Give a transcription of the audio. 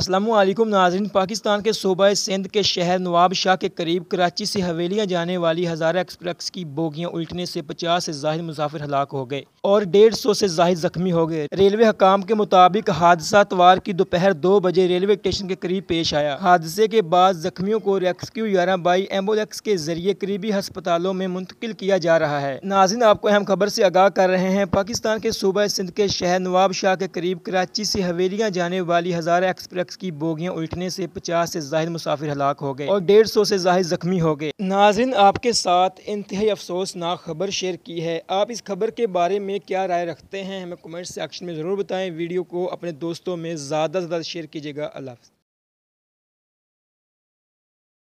असलम नाजरन पाकिस्तान के सूबा सिंध के शहर नवाब शाह के करीब कराची से हवेलियाँ जाने वाली हज़ारा एक्सप्रेस की बोगियाँ उल्टने से पचास से जाहिर मुसाफिर हलाक हो गए और डेढ़ सौ से जाहिर जख्मी हो गए रेलवे हकाम के मुताबिक हादसा तवार की दोपहर दो बजे रेलवे स्टेशन के करीब पेश आया हादसे के बाद जख्मियों को रेस्क्यू ग्यारह बाई एम्बुलेंस के जरिए करीबी हस्पतालों में मुंतकिल किया जा रहा है नाजिन आपको अहम खबर से आगाह कर रहे हैं पाकिस्तान के सूबा सिंध के शहर नवाब शाह के करीब कराची से हवेलियाँ जाने वाली हज़ारा एक्सप्रेस ट्रक्स की बोगियां उल्टने से पचास से जायद मुसाफिर हलाक हो गए और डेढ़ सौ से जायद जख्मी हो गए नाजिन आपके साथ इंतहाई अफसोसनाक खबर शेयर की है आप इस खबर के बारे में क्या राय रखते हैं हमें कमेंट सेक्शन में ज़रूर बताएं वीडियो को अपने दोस्तों में ज़्यादा से ज़्यादा शेयर कीजिएगा अल्लाह